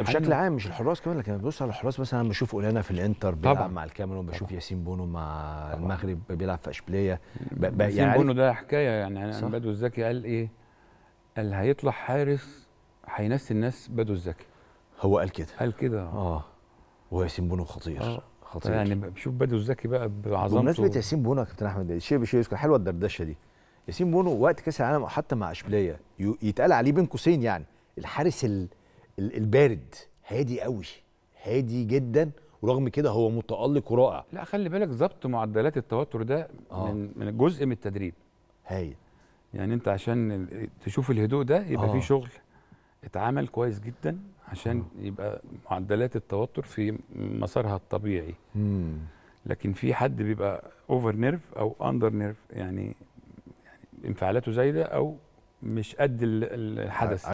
بشكل عام مش الحراس كمان لكن ببص على الحراس مثلا انا بشوف اولانا في الانتر بيلعب طبعا. مع الكاميرون بشوف طبعا. ياسين بونو مع طبعا. المغرب بيلعب في اشبيليه ياسين يعني بونو ده حكايه يعني انا بدو الزكي قال ايه؟ قال هيطلع حارس هينسي الناس بدو الزكي هو قال كده قال كده اه وياسين بونو خطير آه. خطير يعني بشوف بدو الزكي بقى بعظمته بمناسبه ياسين بونو يا كابتن احمد شيء بشيء يذكر حلوه الدردشه دي ياسين بونو وقت كاس العالم حتى مع اشبيليه يتقال عليه بين قوسين يعني الحارس ال... البارد هادي قوي هادي جدا ورغم كده هو متالق ورائع لا خلي بالك ضبط معدلات التوتر ده آه. من من جزء من التدريب هايل يعني انت عشان تشوف الهدوء ده يبقى آه. في شغل اتعمل كويس جدا عشان آه. يبقى معدلات التوتر في مسارها الطبيعي مم. لكن في حد بيبقى اوفر نيرف او اندر نيرف يعني, يعني انفعالاته زايده او مش قد الحدث